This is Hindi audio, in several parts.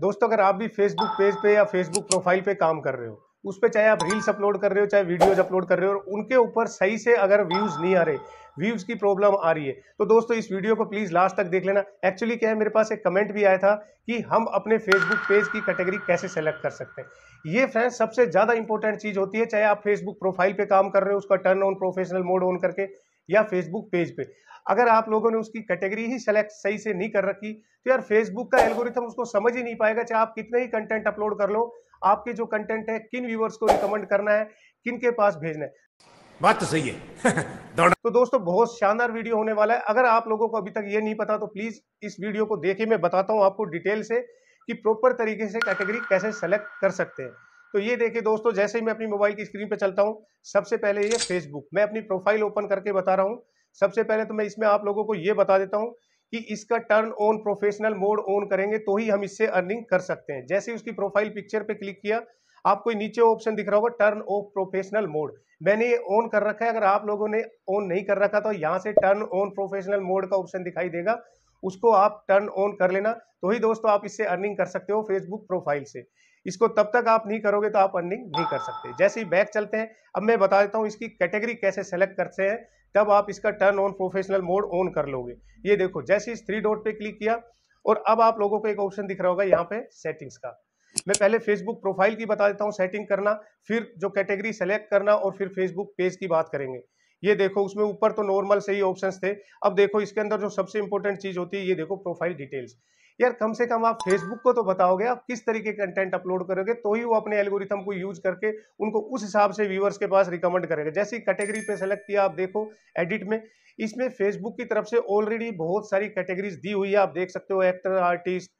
दोस्तों अगर आप भी फेसबुक पेज पे या फेसबुक प्रोफाइल पे काम कर रहे हो उस पर चाहे आप रील्स अपलोड कर रहे हो चाहे वीडियोज अपलोड कर रहे हो और उनके ऊपर सही से अगर व्यूज़ नहीं आ रहे व्यूज़ की प्रॉब्लम आ रही है तो दोस्तों इस वीडियो को प्लीज़ लास्ट तक देख लेना एक्चुअली क्या है मेरे पास एक कमेंट भी आया था कि हम अपने फेसबुक पेज की कैटेगरी कैसे सेलेक्ट कर सकते हैं ये फ्रेंड्स सबसे ज़्यादा इंपॉर्टेंट चीज़ होती है चाहे आप फेसबुक प्रोफाइल पर काम कर रहे हो उसका turn on professional mode on करके या फेसबुक पेज पे अगर आप लोगों ने उसकी कैटेगरी ही सेलेक्ट सही से नहीं कर रखी तो यार फेसबुक का एल्गोरिथम उसको समझ ही नहीं पाएगा चाहे आप कितने ही कंटेंट अपलोड कर लो आपके जो कंटेंट है किन व्यूवर्स को रिकमेंड करना है किन के पास भेजना है बात तो सही है तो दोस्तों बहुत शानदार वीडियो होने वाला है अगर आप लोगों को अभी तक ये नहीं पता तो प्लीज इस वीडियो को देखे मैं बताता हूँ आपको डिटेल से कि प्रॉपर तरीके से कैटेगरी कैसे सेलेक्ट कर सकते हैं तो ये देखिए दोस्तों जैसे ही मैं अपनी मोबाइल की स्क्रीन पर चलता हूँ सबसे पहले ये फेसबुक मैं अपनी प्रोफाइल ओपन करके बता रहा हूँ सबसे पहले तो मैं इसमें आप लोगों को ये बता देता हूँ कि इसका turn on professional mode on करेंगे तो ही हम इससे अर्निंग कर सकते हैं जैसे उसकी प्रोफाइल पिक्चर पे क्लिक किया आपको नीचे ऑप्शन दिख रहा होगा टर्न ऑफ प्रोफेशनल मोड मैंने ये ऑन कर रखा है अगर आप लोगों ने ऑन नहीं कर रखा तो यहाँ से टर्न ऑन प्रोफेशनल मोड का ऑप्शन दिखाई देगा उसको आप टर्न ऑन कर लेना तो ही दोस्तों आप इससे अर्निंग कर सकते हो फेसबुक प्रोफाइल से इसको तब तक आप नहीं करोगे तो आप अर्निंग नहीं कर सकते जैसे ही बैक चलते हैं अब मैं बता देता हूँ इसकी कैटेगरी कैसे सेलेक्ट करते हैं तब आप इसका turn on professional mode on कर लोगे ये देखो जैसे इस थ्री डॉट पे क्लिक किया और अब आप लोगों को एक ऑप्शन दिख रहा होगा यहाँ पे सेटिंग्स का मैं पहले फेसबुक प्रोफाइल की बता देता हूँ सेटिंग करना फिर जो कैटेगरी सेलेक्ट करना और फिर फेसबुक पेज की बात करेंगे ये देखो उसमें ऊपर तो नॉर्मल से ही ऑप्शंस थे अब देखो इसके अंदर जो सबसे इंपॉर्टेंट चीज़ होती है ये देखो प्रोफाइल डिटेल्स यार कम से कम आप फेसबुक को तो बताओगे आप किस तरीके कंटेंट अपलोड करोगे तो ही वो अपने एल्गोरिथम को यूज करके उनको उस हिसाब से व्यूवर्स के पास रिकमेंड करेगा जैसे कैटेगरी पे सेलेक्ट किया आप देखो एडिट में इसमें फेसबुक की तरफ से ऑलरेडी बहुत सारी कैटेगरीज दी हुई है आप देख सकते हो actor artist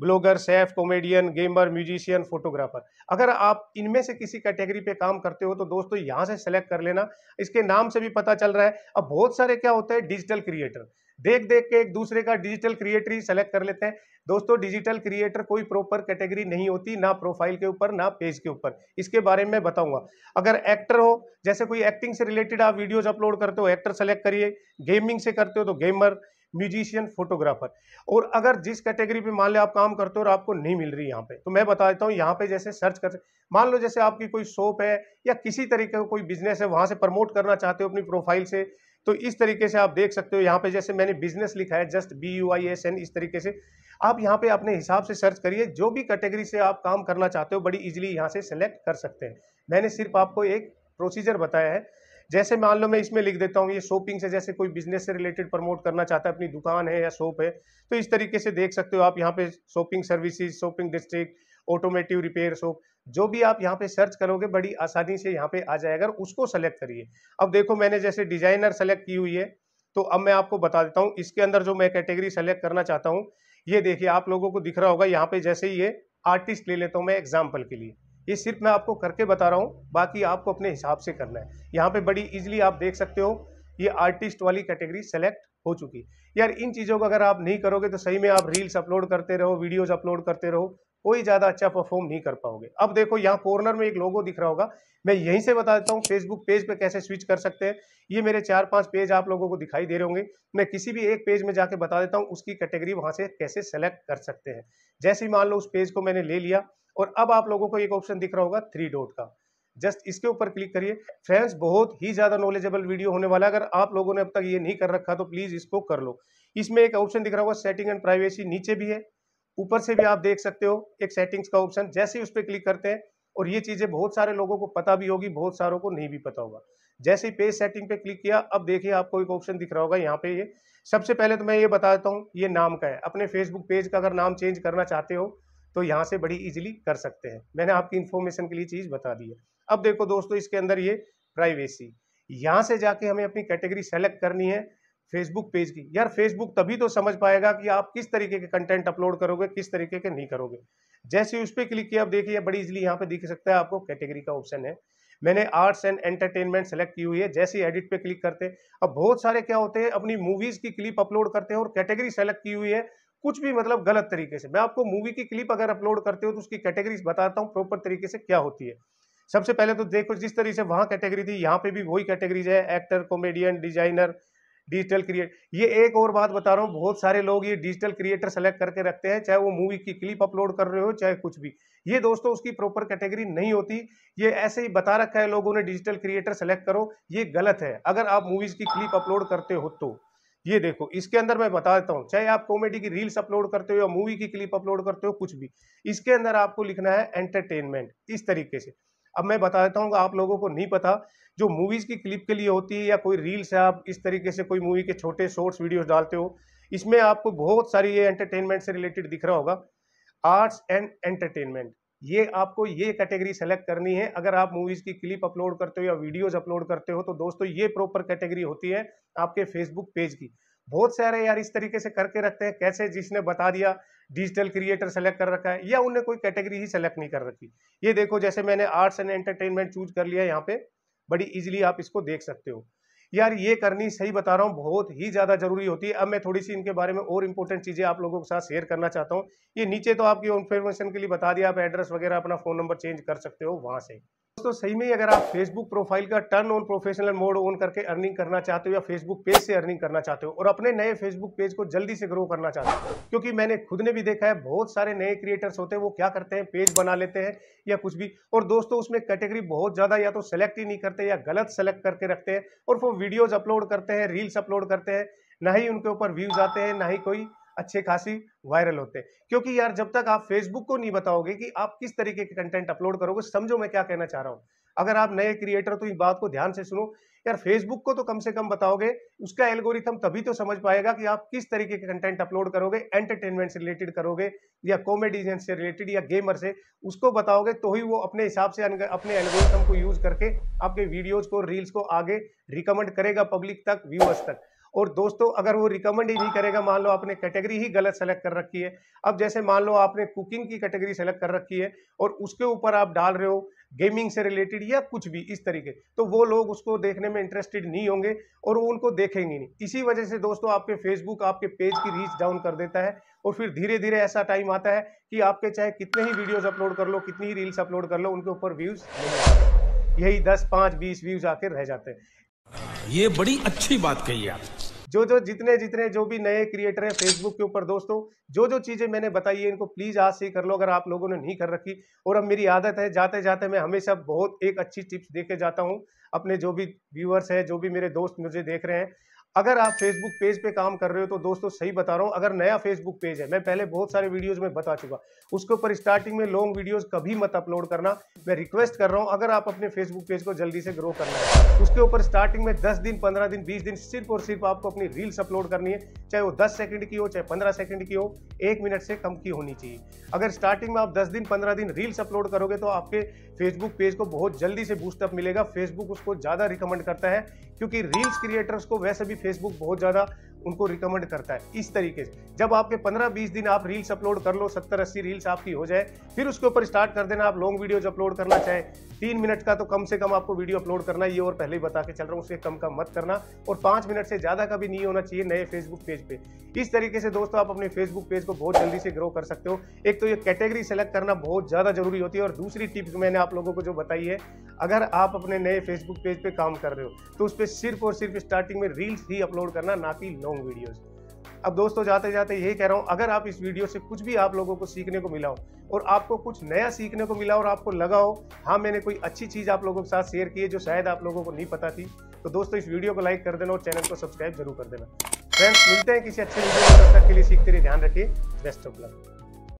blogger chef comedian gamer musician photographer अगर आप इनमें से किसी कैटेगरी पे काम करते हो तो दोस्तों यहाँ से सेलेक्ट कर लेना इसके नाम से भी पता चल रहा है अब बहुत सारे क्या होते हैं डिजिटल क्रिएटर देख देख के एक दूसरे का डिजिटल क्रिएटर ही सेलेक्ट कर लेते हैं दोस्तों डिजिटल क्रिएटर कोई प्रॉपर कैटेगरी नहीं होती ना प्रोफाइल के ऊपर ना पेज के ऊपर इसके बारे में बताऊंगा अगर एक्टर हो जैसे कोई एक्टिंग से रिलेटेड आप वीडियोज अपलोड करते हो एक्टर सेलेक्ट करिए गेमिंग से करते हो तो गेमर म्यूजिशियन फोटोग्राफर और अगर जिस कैटेगरी पे मान लो आप काम करते हो और आपको नहीं मिल रही यहाँ पे तो मैं बता देता हूँ यहाँ पे जैसे सर्च कर मान लो जैसे आपकी कोई शॉप है या किसी तरीके का कोई बिजनेस है वहाँ से प्रमोट करना चाहते हो अपनी प्रोफाइल से तो इस तरीके से आप देख सकते हो यहाँ पे जैसे मैंने बिजनेस लिखा है just B U I S N इस तरीके से आप यहाँ पे अपने हिसाब से सर्च करिए जो भी कैटेगरी से आप काम करना चाहते हो बड़ी इजीली यहाँ से सेलेक्ट कर सकते हैं मैंने सिर्फ आपको एक प्रोसीजर बताया है जैसे मान लो मैं इसमें लिख देता हूँ ये शॉपिंग से जैसे कोई बिजनेस से रिलेटेड प्रमोट करना चाहता है अपनी दुकान है या शॉप है तो इस तरीके से देख सकते हो आप यहाँ पे shopping services shopping district automotive repair shop जो भी आप यहाँ पे सर्च करोगे बड़ी आसानी से यहाँ पे आ जाएगा उसको सेलेक्ट करिए अब देखो मैंने जैसे डिजाइनर सेलेक्ट की हुई है तो अब मैं आपको बता देता हूँ इसके अंदर जो मैं कैटेगरी सेलेक्ट करना चाहता हूँ ये देखिए आप लोगों को दिख रहा होगा यहाँ पे जैसे ये आर्टिस्ट ले लेता हूँ मैं एग्जाम्पल के लिए ये सिर्फ मैं आपको करके बता रहा हूँ बाकी आपको अपने हिसाब से करना है यहाँ पे बड़ी इजिली आप देख सकते हो ये आर्टिस्ट वाली कैटेगरी सेलेक्ट हो चुकी यार इन चीज़ों को अगर आप नहीं करोगे तो सही में आप रील्स अपलोड करते रहो वीडियोज़ अपलोड करते रहो कोई ज़्यादा अच्छा परफॉर्म नहीं कर पाओगे अब देखो यहाँ कॉर्नर में एक लोगो दिख रहा होगा मैं यहीं से बता देता हूँ फेसबुक पेज पे कैसे स्विच कर सकते हैं ये मेरे चार पांच पेज आप लोगों को दिखाई दे रहे होंगे मैं किसी भी एक पेज में जाके बता देता हूँ उसकी कैटेगरी वहां से कैसे सेलेक्ट कर सकते हैं जैसे ही मान लो उस पेज को मैंने ले लिया और अब आप लोगों को एक ऑप्शन दिख रहा होगा थ्री डॉट का जस्ट इसके ऊपर क्लिक करिए फ्रेंड्स बहुत ही ज़्यादा नॉलेजेबल वीडियो होने वाला है अगर आप लोगों ने अब तक ये नहीं कर रखा तो प्लीज़ इसको कर लो इसमें एक ऑप्शन दिख रहा होगा सेटिंग एंड प्राइवेसी नीचे भी है ऊपर से भी आप देख सकते हो एक सेटिंग्स का ऑप्शन जैसे ही उस पर क्लिक करते हैं और ये चीज़ें बहुत सारे लोगों को पता भी होगी बहुत सारों को नहीं भी पता होगा जैसे ही पेज सेटिंग पे क्लिक किया अब देखिए आपको एक ऑप्शन दिख रहा होगा यहाँ पे ये सबसे पहले तो मैं ये बता देता हूँ ये नाम का है अपने फेसबुक पेज का अगर नाम चेंज करना चाहते हो तो यहाँ से बड़ी इजीली कर सकते हैं मैंने आपकी इन्फॉर्मेशन के लिए चीज़ बता दी है अब देखो दोस्तों इसके अंदर ये प्राइवेसी यहाँ से जाके हमें अपनी कैटेगरी सेलेक्ट करनी है फेसबुक पेज की यार फेसबुक तभी तो समझ पाएगा कि आप किस तरीके के कंटेंट अपलोड करोगे किस तरीके के नहीं करोगे जैसे उस पर क्लिक किया आप देखिए बड़ी इजिली यहाँ पे दिख सकता है आपको कैटेगरी का ऑप्शन है मैंने आर्ट्स एंड एंटरटेनमेंट सेलेक्ट की हुई है जैसे एडिट पे क्लिक करते अब बहुत सारे क्या होते हैं अपनी मूवीज की क्लिप अपलोड करते हैं और कैटेगरी सेलेक्ट की हुई है कुछ भी मतलब गलत तरीके से मैं आपको मूवी की क्लिप अगर अपलोड करते हो तो उसकी कैटेगरीज बताता हूँ प्रॉपर तरीके से क्या होती है सबसे पहले तो देखो जिस तरीके से वहाँ कैटेगरी थी यहाँ पे भी वही कैटेगरीज है actor comedian designer digital create ये एक और बात बता रहा हूँ बहुत सारे लोग ये डिजिटल क्रिएटर सेलेक्ट करके रखते हैं चाहे वो मूवी की क्लिप अपलोड कर रहे हो चाहे कुछ भी ये दोस्तों उसकी प्रॉपर कैटेगरी नहीं होती ये ऐसे ही बता रखा है लोगों ने डिजिटल क्रिएटर सेलेक्ट करो ये गलत है अगर आप मूवीज़ की क्लिप अपलोड करते हो तो ये देखो इसके अंदर मैं बता देता हूँ चाहे आप कॉमेडी की रील्स अपलोड करते हो या मूवी की क्लिप अपलोड करते हो कुछ भी इसके अंदर आपको लिखना है एंटरटेनमेंट इस तरीके से अब मैं बता देता हूँ आप लोगों को नहीं पता जो मूवीज़ की क्लिप के लिए होती है या कोई रील्स है आप इस तरीके से कोई मूवी के छोटे शॉर्ट्स वीडियोस डालते हो इसमें आपको बहुत सारी ये एंटरटेनमेंट से रिलेटेड दिख रहा होगा आर्ट्स एंड एंटरटेनमेंट ये आपको ये कैटेगरी सेलेक्ट करनी है अगर आप मूवीज़ की क्लिप अपलोड करते हो या वीडियोज़ अपलोड करते हो तो दोस्तों ये प्रॉपर कैटेगरी होती है आपके फेसबुक पेज की बहुत सारे यार इस तरीके से करके रखते हैं कैसे जिसने बता दिया डिजिटल क्रिएटर सेलेक्ट कर रखा है या उन्हें कोई कैटेगरी ही सेलेक्ट नहीं कर रखी ये देखो जैसे मैंने आर्ट्स एंड एंटरटेनमेंट चूज कर लिया यहाँ पे बड़ी इजीली आप इसको देख सकते हो यार ये करनी सही बता रहा हूँ बहुत ही ज़्यादा जरूरी होती है अब मैं थोड़ी सी इनके बारे में और इंपॉर्टेंट चीज़ें आप लोगों के साथ शेयर करना चाहता हूँ ये नीचे तो आपकी इन्फॉर्मेशन के लिए बता दिया आप एड्रेस वगैरह अपना फ़ोन नंबर चेंज कर सकते हो वहाँ से दोस्तों सही में अगर आप फेसबुक प्रोफाइल का turn on professional mode on करके अर्निंग करना चाहते हो या फेसबुक पेज से अर्निंग करना चाहते हो और अपने नए फेसबुक पेज को जल्दी से ग्रो करना चाहते हो क्योंकि मैंने खुद ने भी देखा है बहुत सारे नए क्रिएटर्स होते हैं वो क्या करते हैं पेज बना लेते हैं या कुछ भी और दोस्तों उसमें कैटेगरी बहुत ज़्यादा या तो सेलेक्ट ही नहीं करते या गलत सेलेक्ट करके रखते हैं और वो वीडियोज़ अपलोड करते हैं रील्स अपलोड करते हैं ना ही उनके ऊपर व्यूज़ आते हैं ना ही कोई अच्छे खासी वायरल होते हैं क्योंकि यार जब तक आप फेसबुक को नहीं बताओगे कि आप किस तरीके के कंटेंट अपलोड करोगे समझो मैं क्या कहना चाह रहा हूँ अगर आप नए क्रिएटर तो इस बात को ध्यान से सुनो यार फेसबुक को तो कम से कम बताओगे उसका एल्गोरिथम तभी तो समझ पाएगा कि आप किस तरीके के कंटेंट अपलोड करोगे एंटरटेनमेंट से रिलेटेड करोगे या कॉमेडीजन से रिलेटेड या गेमर से उसको बताओगे तो ही वो अपने हिसाब से अपने एल्गोरिथम को यूज करके आपके वीडियोज को रील्स को आगे रिकमेंड करेगा पब्लिक तक व्यूअर्स तक और दोस्तों अगर वो रिकमेंड ही नहीं करेगा मान लो आपने कैटेगरी ही गलत सेलेक्ट कर रखी है अब जैसे मान लो आपने कुकिंग की कैटेगरी सेलेक्ट कर रखी है और उसके ऊपर आप डाल रहे हो गेमिंग से रिलेटेड या कुछ भी इस तरीके तो वो लोग उसको देखने में इंटरेस्टेड नहीं होंगे और वो उनको देखेंगे नहीं इसी वजह से दोस्तों आपके फेसबुक आपके पेज की रीच डाउन कर देता है और फिर धीरे धीरे ऐसा टाइम आता है कि आपके चाहे कितने ही वीडियोस अपलोड कर लो कितनी ही रील्स अपलोड कर लो उनके ऊपर व्यूज यही दस पाँच बीस व्यूज आके रह जाते हैं ये बड़ी अच्छी बात कही आप जो जो जितने जितने जो भी नए क्रिएटर हैं फेसबुक के ऊपर दोस्तों जो जो चीज़ें मैंने बताई है इनको प्लीज़ आज से कर लो अगर आप लोगों ने नहीं कर रखी और अब मेरी आदत है जाते जाते मैं हमेशा बहुत एक अच्छी टिप्स देके जाता हूँ अपने जो भी व्यूअर्स है जो भी मेरे दोस्त मुझे देख रहे हैं अगर आप फेसबुक पेज पे काम कर रहे हो तो दोस्तों सही बता रहा हूँ अगर नया फेसबुक पेज है मैं पहले बहुत सारे वीडियोस में बता चुका उसके ऊपर स्टार्टिंग में लॉन्ग वीडियोस कभी मत अपलोड करना मैं रिक्वेस्ट कर रहा हूँ अगर आप अपने फेसबुक पेज को जल्दी से ग्रो करना है उसके ऊपर स्टार्टिंग में दस दिन पंद्रह दिन बीस दिन सिर्फ और सिर्फ आपको अपनी रील्स अपलोड करनी है चाहे वो 10 सेकंड की हो चाहे 15 सेकंड की हो एक मिनट से कम की होनी चाहिए अगर स्टार्टिंग में आप 10 दिन 15 दिन रील्स अपलोड करोगे तो आपके फेसबुक पेज को बहुत जल्दी से बूस्टअप मिलेगा फेसबुक उसको ज़्यादा रिकमेंड करता है क्योंकि रील्स क्रिएटर्स को वैसे भी फेसबुक बहुत ज़्यादा उनको रिकमेंड करता है इस तरीके से जब आपके 15-20 दिन आप रील्स अपलोड कर लो 70-80 रील्स आपकी हो जाए फिर उसके ऊपर स्टार्ट कर देना आप लॉन्ग वीडियोज अपलोड करना चाहें तीन मिनट का तो कम से कम आपको वीडियो अपलोड करना ये और पहले ही बता के चल रहा हूँ उससे कम का मत करना और पाँच मिनट से ज़्यादा का भी नहीं होना चाहिए नए फेसबुक पेज पे इस तरीके से दोस्तों आप अपने फेसबुक पेज को बहुत जल्दी से ग्रो कर सकते हो एक तो ये कैटेगरी सेलेक्ट करना बहुत ज़्यादा जरूरी होती है और दूसरी टिप्स मैंने आप लोगों को जो बताई है अगर आप अपने नए फेसबुक पेज पे काम कर रहे हो तो उस पर सिर्फ और सिर्फ स्टार्टिंग में रील्स ही अपलोड करना ना कि लॉन्ग वीडियोज़ अब दोस्तों जाते जाते यही कह रहा हूँ अगर आप इस वीडियो से कुछ भी आप लोगों को सीखने को मिला हो और आपको कुछ नया सीखने को मिला और आपको लगा हो हाँ मैंने कोई अच्छी चीज़ आप लोगों के साथ शेयर की है जो शायद आप लोगों को नहीं पता थी तो दोस्तों इस वीडियो को लाइक कर देना और चैनल को सब्सक्राइब जरूर कर देना फ्रेंड्स मिलते हैं किसी अच्छे वीडियो में तब तक के लिए सीखते रहिए ध्यान रखिए बेस्ट ऑफ लक